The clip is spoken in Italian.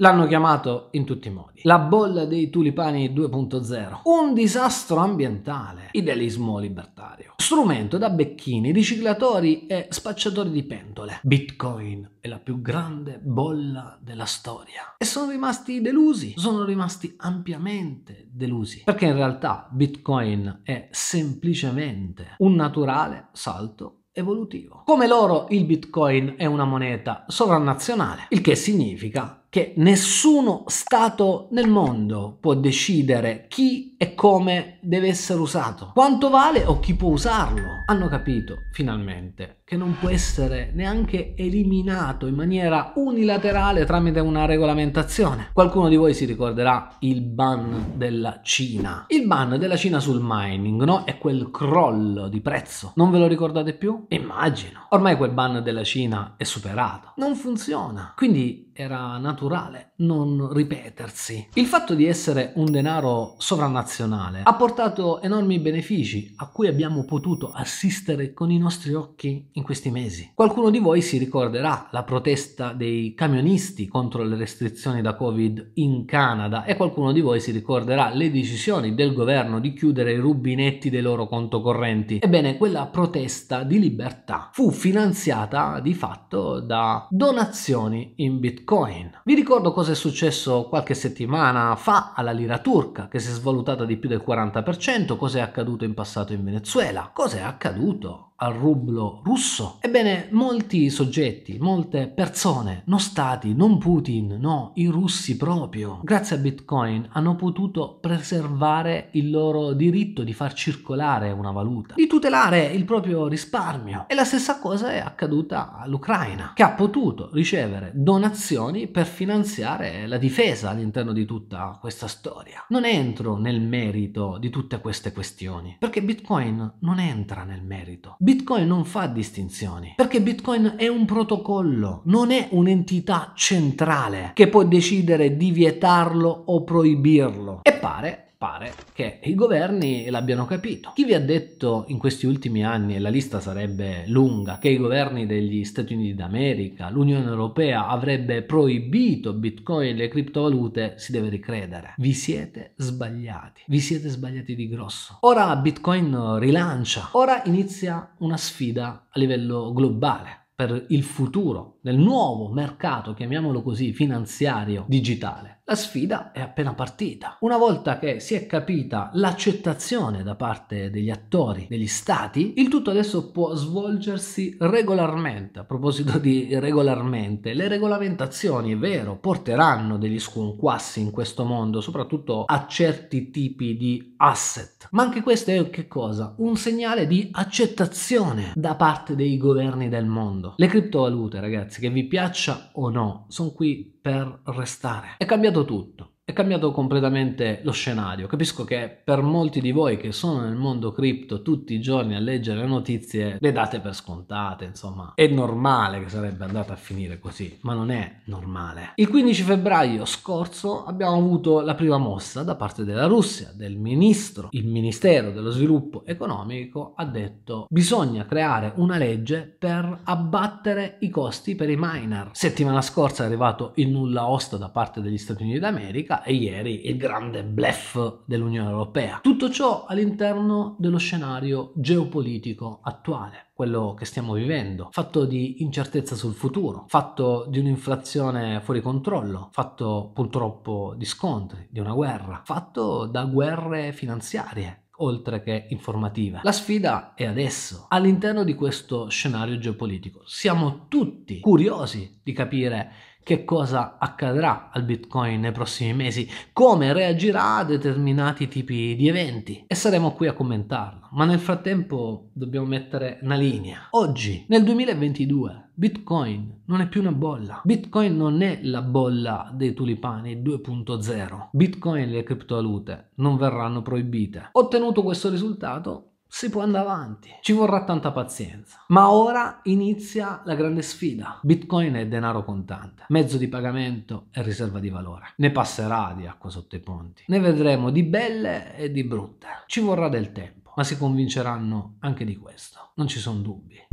L'hanno chiamato in tutti i modi. La bolla dei tulipani 2.0. Un disastro ambientale. Idealismo libertario. Strumento da becchini, riciclatori e spacciatori di pentole. Bitcoin è la più grande bolla della storia. E sono rimasti delusi. Sono rimasti ampiamente delusi. Perché in realtà Bitcoin è semplicemente un naturale salto evolutivo. Come loro il Bitcoin è una moneta sovranazionale, il che significa che nessuno Stato nel mondo può decidere chi e come deve essere usato, quanto vale o chi può usarlo. Hanno capito, finalmente, che non può essere neanche eliminato in maniera unilaterale tramite una regolamentazione. Qualcuno di voi si ricorderà il ban della Cina. Il ban della Cina sul mining, no? È quel crollo di prezzo. Non ve lo ricordate più? Immagino. Ormai quel ban della Cina è superato. Non funziona. Quindi era naturale naturale non ripetersi. Il fatto di essere un denaro sovranazionale ha portato enormi benefici a cui abbiamo potuto assistere con i nostri occhi in questi mesi. Qualcuno di voi si ricorderà la protesta dei camionisti contro le restrizioni da Covid in Canada e qualcuno di voi si ricorderà le decisioni del governo di chiudere i rubinetti dei loro conto correnti. Ebbene, quella protesta di libertà fu finanziata di fatto da donazioni in bitcoin. Vi ricordo cosa è successo qualche settimana fa alla lira turca, che si è svalutata di più del 40%, cosa è accaduto in passato in Venezuela, cosa è accaduto al rublo russo? Ebbene, molti soggetti, molte persone, non stati, non Putin, no, i russi proprio, grazie a Bitcoin hanno potuto preservare il loro diritto di far circolare una valuta, di tutelare il proprio risparmio. E la stessa cosa è accaduta all'Ucraina, che ha potuto ricevere donazioni per finanziare la difesa all'interno di tutta questa storia. Non entro nel merito di tutte queste questioni, perché Bitcoin non entra nel merito. Bitcoin non fa distinzioni perché Bitcoin è un protocollo, non è un'entità centrale che può decidere di vietarlo o proibirlo. E pare pare che i governi l'abbiano capito. Chi vi ha detto in questi ultimi anni, e la lista sarebbe lunga, che i governi degli Stati Uniti d'America, l'Unione Europea avrebbe proibito Bitcoin e le criptovalute, si deve ricredere. Vi siete sbagliati, vi siete sbagliati di grosso. Ora Bitcoin rilancia, ora inizia una sfida a livello globale per il futuro, nel nuovo mercato, chiamiamolo così, finanziario digitale. La sfida è appena partita. Una volta che si è capita l'accettazione da parte degli attori, degli stati, il tutto adesso può svolgersi regolarmente. A proposito di regolarmente, le regolamentazioni, è vero, porteranno degli sconquassi in questo mondo, soprattutto a certi tipi di asset. Ma anche questo è che cosa? Un segnale di accettazione da parte dei governi del mondo mondo. Le criptovalute, ragazzi, che vi piaccia o no, sono qui per restare. È cambiato tutto è cambiato completamente lo scenario. Capisco che per molti di voi che sono nel mondo cripto tutti i giorni a leggere le notizie le date per scontate, insomma, è normale che sarebbe andata a finire così, ma non è normale. Il 15 febbraio scorso abbiamo avuto la prima mossa da parte della Russia, del ministro, il Ministero dello Sviluppo Economico ha detto bisogna creare una legge per abbattere i costi per i miner. Settimana scorsa è arrivato il nulla osta da parte degli Stati Uniti d'America stata e ieri il grande bluff dell'Unione Europea. Tutto ciò all'interno dello scenario geopolitico attuale, quello che stiamo vivendo, fatto di incertezza sul futuro, fatto di un'inflazione fuori controllo, fatto purtroppo di scontri, di una guerra, fatto da guerre finanziarie oltre che informative. La sfida è adesso, all'interno di questo scenario geopolitico. Siamo tutti curiosi di capire che cosa accadrà al Bitcoin nei prossimi mesi, come reagirà a determinati tipi di eventi e saremo qui a commentarlo. Ma nel frattempo dobbiamo mettere una linea. Oggi, nel 2022, Bitcoin non è più una bolla. Bitcoin non è la bolla dei tulipani 2.0. Bitcoin e le criptovalute non verranno proibite. Ottenuto questo risultato, si può andare avanti. Ci vorrà tanta pazienza. Ma ora inizia la grande sfida. Bitcoin è denaro contante, mezzo di pagamento e riserva di valore. Ne passerà di acqua sotto i ponti. Ne vedremo di belle e di brutte. Ci vorrà del tempo, ma si convinceranno anche di questo. Non ci sono dubbi.